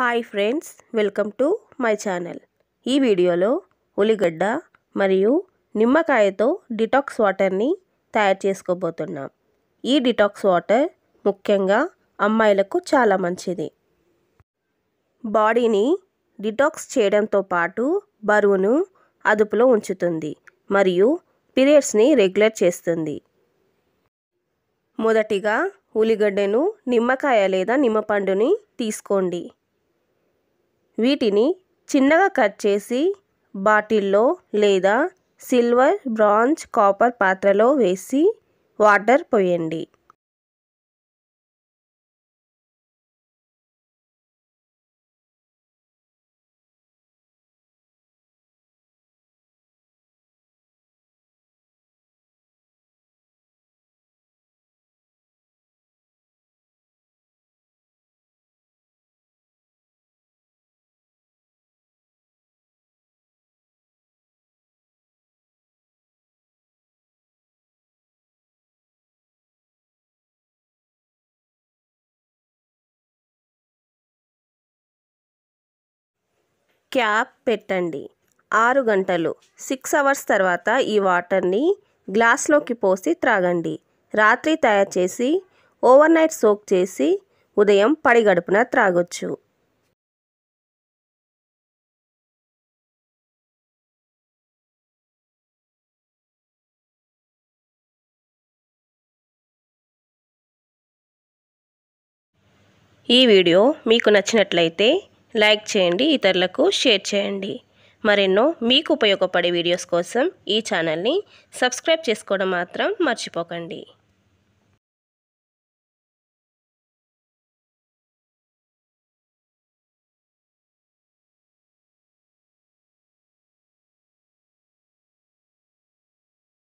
hi friends welcome to my channel ఈ వీడియోలో ఉల్లిగడ్డ మరియు నిమ్మకాయతో డిటాక్స్ వాటర్ని తయారు చేసుకోబోతున్నాం ఈ డిటాక్స్ వాటర్ ముఖ్యంగా అమ్మాయిలకు చాలా మంచిది బాడీని డిటాక్స్ చేయడంతో పాటు బరువును అదుపులో ఉంచుతుంది మరియు పీరియడ్స్ని రెగ్యులర్ చేస్తుంది మొదటిగా ఉల్లిగడ్డను నిమ్మకాయ లేదా నిమ్మపండుని తీసుకోండి వీటిని చిన్నగా కట్ చేసి బాటిల్లో లేదా సిల్వర్ బ్రాంజ్ కాపర్ పాత్రలో వేసి వాటర్ పోయండి క్యాప్ పెట్టండి ఆరు గంటలు సిక్స్ అవర్స్ తర్వాత ఈ వాటర్ని గ్లాస్లోకి పోసి త్రాగండి రాత్రి తయారు చేసి ఓవర్ నైట్ సోక్ చేసి ఉదయం పడిగడుపున త్రాగొచ్చు ఈ వీడియో మీకు నచ్చినట్లయితే లైక్ చేయండి ఇతరులకు షేర్ చేయండి మరెన్నో మీకు ఉపయోగపడే వీడియోస్ కోసం ఈ ఛానల్ని సబ్స్క్రైబ్ చేసుకోవడం మాత్రం మర్చిపోకండి